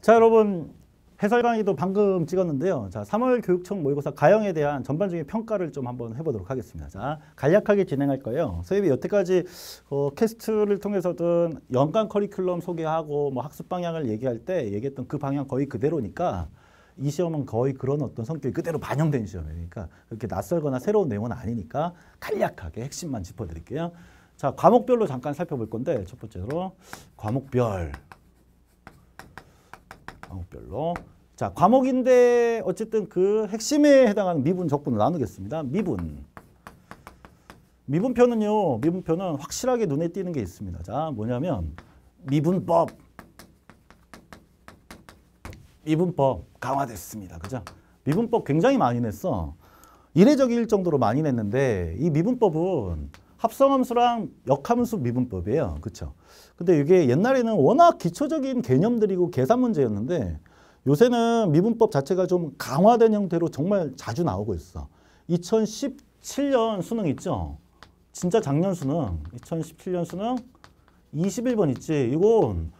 자 여러분 해설 강의도 방금 찍었는데요. 자 3월 교육청 모의고사 가형에 대한 전반적인 평가를 좀 한번 해보도록 하겠습니다. 자 간략하게 진행할 거예요. 선생님이 여태까지 어, 캐스트를 통해서든 연간 커리큘럼 소개하고 뭐 학습 방향을 얘기할 때 얘기했던 그 방향 거의 그대로니까 이 시험은 거의 그런 어떤 성격이 그대로 반영된 시험이니까 그러니까 그렇게 낯설거나 새로운 내용은 아니니까 간략하게 핵심만 짚어드릴게요. 자 과목별로 잠깐 살펴볼 건데 첫 번째로 과목별 과목별로. 자, 과목인데 어쨌든 그 핵심에 해당하는 미분, 적분을 나누겠습니다. 미분. 미분표는요. 미분표는 확실하게 눈에 띄는 게 있습니다. 자, 뭐냐면 미분법. 미분법 강화됐습니다. 그죠? 미분법 굉장히 많이 냈어. 이례적일 정도로 많이 냈는데 이 미분법은 합성함수랑 역함수 미분법이에요. 그렇죠? 근데 이게 옛날에는 워낙 기초적인 개념들이고 계산 문제였는데 요새는 미분법 자체가 좀 강화된 형태로 정말 자주 나오고 있어. 2017년 수능 있죠? 진짜 작년 수능, 2017년 수능 21번 있지. 이건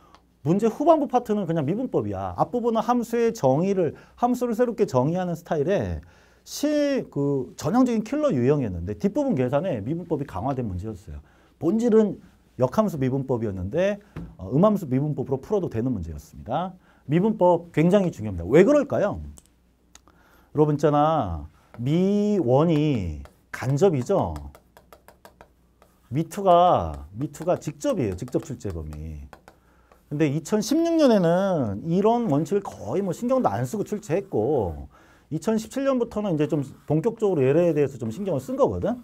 문제 후반부 파트는 그냥 미분법이야. 앞부분은 함수의 정의를, 함수를 새롭게 정의하는 스타일에 시그 전형적인 킬러 유형이었는데 뒷부분 계산에 미분법이 강화된 문제였어요. 본질은 역함수 미분법이었는데 어, 음함수 미분법으로 풀어도 되는 문제였습니다. 미분법 굉장히 중요합니다. 왜 그럴까요? 여러분 있잖아. 미원이 간접이죠. 미투가 미투가 직접이에요. 직접 출제 범위. 근데 2016년에는 이런 원칙을 거의 뭐 신경도 안 쓰고 출제했고 2017년부터는 이제 좀 본격적으로 예외에 대해서 좀 신경을 쓴 거거든.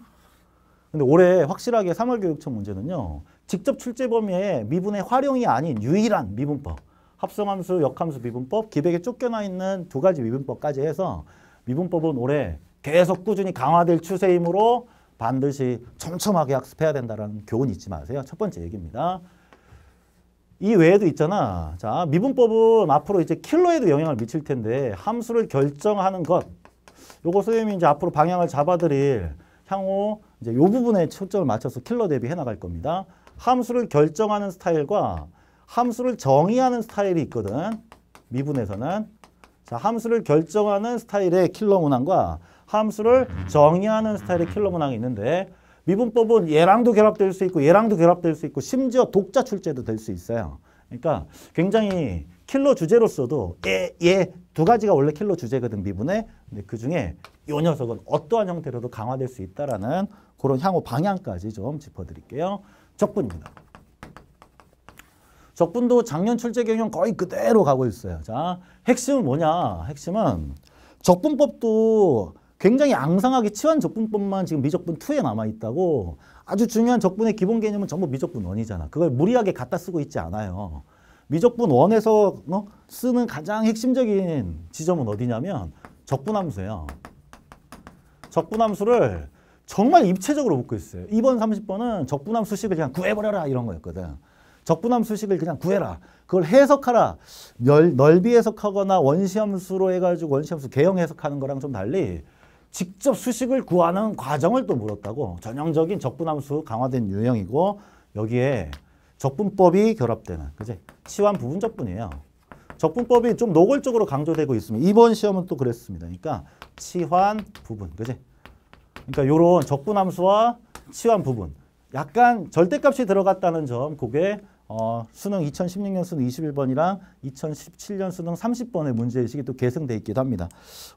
근데 올해 확실하게 3월 교육청 문제는요. 직접 출제 범위에 미분의 활용이 아닌 유일한 미분법. 합성함수, 역함수 미분법, 기백에 쫓겨나 있는 두 가지 미분법까지 해서 미분법은 올해 계속 꾸준히 강화될 추세이므로 반드시 촘촘하게 학습해야 된다는 교훈 잊지 마세요. 첫 번째 얘기입니다. 이 외에도 있잖아. 자, 미분법은 앞으로 이제 킬러에도 영향을 미칠 텐데 함수를 결정하는 것. 요거 선생님이 이제 앞으로 방향을 잡아드릴 향후 이제 요 부분에 초점을 맞춰서 킬러 대비해 나갈 겁니다. 함수를 결정하는 스타일과 함수를 정의하는 스타일이 있거든. 미분에서는. 자, 함수를 결정하는 스타일의 킬러 문항과 함수를 정의하는 스타일의 킬러 문항이 있는데 미분법은 얘랑도 결합될 수 있고 얘랑도 결합될 수 있고 심지어 독자 출제도 될 수 있어요. 그러니까 굉장히 킬러 주제로서도 얘, 예, 얘두 예 가지가 원래 킬러 주제거든 미분에 근데 그중에 요 녀석은 어떠한 형태로도 강화될 수 있다라는 그런 향후 방향까지 좀 짚어드릴게요. 적분입니다. 적분도 작년 출제 경향 거의 그대로 가고 있어요. 자, 핵심은 뭐냐? 핵심은 적분법도 굉장히 앙상하게 치환 적분법만 지금 미적분 2에 남아있다고 아주 중요한 적분의 기본 개념은 전부 미적분 1이잖아. 그걸 무리하게 갖다 쓰고 있지 않아요. 미적분 1에서 어? 쓰는 가장 핵심적인 지점은 어디냐면 적분함수예요. 적분함수를 정말 입체적으로 묶고 있어요. 2번, 30번은 적분함수식을 그냥 구해버려라 이런 거였거든. 적분함수식을 그냥 구해라. 그걸 해석하라. 넓, 넓이 해석하거나 원시함수로 해가지고 원시함수 개형 해석하는 거랑 좀 달리 직접 수식을 구하는 과정을 또 물었다고 전형적인 적분함수 강화된 유형이고 여기에 적분법이 결합되는 그제 치환 부분 적분이에요. 적분법이 좀 노골적으로 강조되고 있습니다. 이번 시험은 또 그랬습니다. 그러니까 치환 부분 그제 그러니까 이런 적분함수와 치환 부분 약간 절대값이 들어갔다는 점 그게 어, 수능 2016년 수능 21번이랑 2017년 수능 30번의 문제의식이 또 계승돼 있기도 합니다.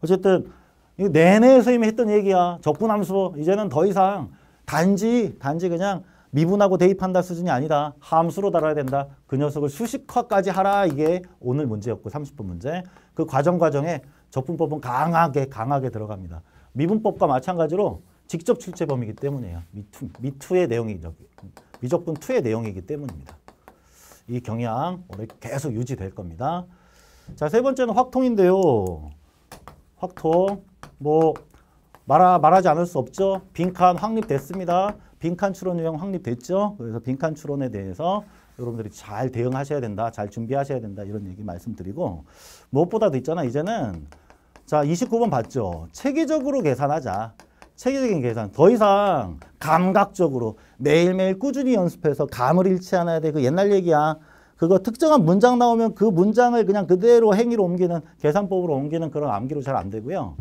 어쨌든 이 내내 선생님이 했던 얘기야. 적분함수 이제는 더 이상 단지 단지 그냥 미분하고 대입한다 수준이 아니다. 함수로 달아야 된다. 그 녀석을 수식화까지 하라. 이게 오늘 문제였고 30분 문제. 그 과정 과정에 적분법은 강하게 강하게 들어갑니다. 미분법과 마찬가지로 직접 출제범이기 위 때문이에요. 미투, 미투의 내용이 죠 미적분 투의 내용이기 때문입니다. 이 경향 올해 계속 유지될 겁니다. 자, 세 번째는 확통인데요. 확통. 뭐 말하, 말하지 않을 수 없죠. 빈칸 확립됐습니다. 빈칸 추론 유형 확립됐죠. 그래서 빈칸 추론에 대해서 여러분들이 잘 대응하셔야 된다. 잘 준비하셔야 된다. 이런 얘기 말씀드리고 무엇보다도 있잖아. 이제는 자 29번 봤죠. 체계적으로 계산하자. 체계적인 계산. 더 이상 감각적으로 매일매일 꾸준히 연습해서 감을 잃지 않아야 돼. 그 옛날 얘기야. 그거 특정한 문장 나오면 그 문장을 그냥 그대로 행위로 옮기는 계산법으로 옮기는 그런 암기로 잘 안 되고요.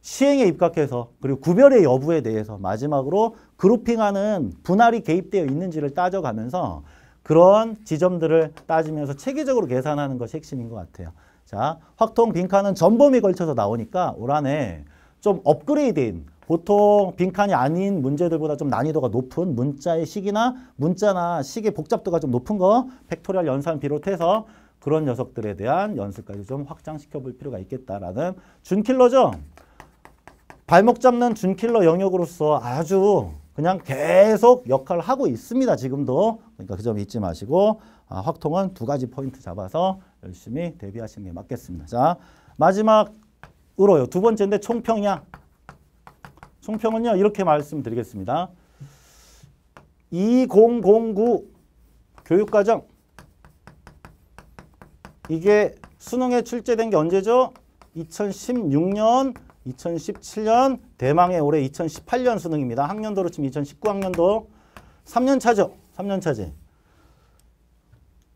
시행에 입각해서 그리고 구별의 여부에 대해서 마지막으로 그룹핑하는 분할이 개입되어 있는지를 따져가면서 그런 지점들을 따지면서 체계적으로 계산하는 것이 핵심인 것 같아요. 자, 확통 빈칸은 전범위 걸쳐서 나오니까 올 한해 좀 업그레이드인 보통 빈칸이 아닌 문제들보다 좀 난이도가 높은 문자의 식이나 문자나 식의 복잡도가 좀 높은 거 팩토리얼 연산 비롯해서 그런 녀석들에 대한 연습까지 좀 확장시켜 볼 필요가 있겠다라는 준킬러죠. 발목 잡는 준킬러 영역으로서 아주 그냥 계속 역할을 하고 있습니다. 지금도. 그러니까 그 점 잊지 마시고 아, 확통은 두 가지 포인트 잡아서 열심히 대비하시는 게 맞겠습니다. 자 마지막으로요. 두 번째인데 총평이야. 총평은요. 이렇게 말씀드리겠습니다. 2009 교육과정 이게 수능에 출제된 게 언제죠? 2016년 2017년 대망의 올해 2018년 수능입니다. 학년도로 치면 2019학년도 3년 차죠. 3년 차지.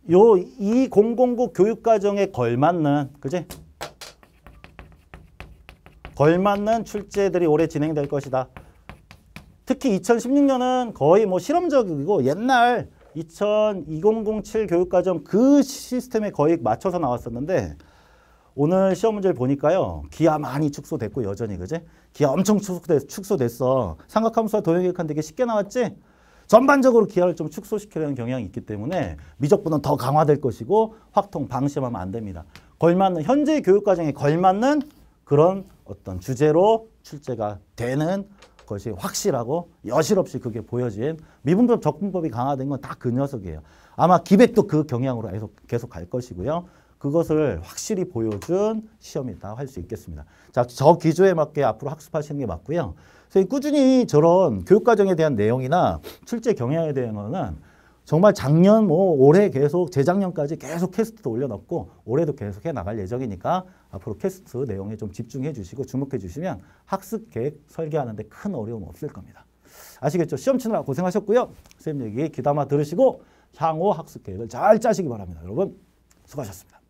요2009 교육과정에 걸맞는 그지? 걸맞는 출제들이 올해 진행될 것이다. 특히 2016년은 거의 뭐 실험적이고 옛날 2 0 0 7 교육과정 그 시스템에 거의 맞춰서 나왔었는데 오늘 시험 문제를 보니까요. 기아 많이 축소됐고 여전히 그제 기아 엄청 축소됐, 축소됐어. 삼각함수와 도형계획한 되게 쉽게 나왔지? 전반적으로 기아를 좀 축소시키려는 경향이 있기 때문에 미적분은 더 강화될 것이고 확통 방심하면 안 됩니다. 걸맞는 현재 교육 과정에 걸맞는 그런 어떤 주제로 출제가 되는 것이 확실하고 여실없이 그게 보여진 미분법 적분법이 강화된 건 다 그 녀석이에요. 아마 기백도 그 경향으로 계속, 계속 갈 것이고요. 그것을 확실히 보여준 시험이다 할 수 있겠습니다. 자, 저 기조에 맞게 앞으로 학습하시는 게 맞고요. 선생님 꾸준히 저런 교육과정에 대한 내용이나 출제 경향에 대한 거는 정말 작년 뭐 올해 계속 재작년까지 계속 캐스트도 올려놨고 올해도 계속 해 나갈 예정이니까 앞으로 캐스트 내용에 좀 집중해 주시고 주목해 주시면 학습 계획 설계하는 데 큰 어려움 없을 겁니다. 아시겠죠? 시험 치느라 고생하셨고요. 선생님 얘기 귀담아 들으시고 향후 학습 계획을 잘 짜시기 바랍니다. 여러분 수고하셨습니다.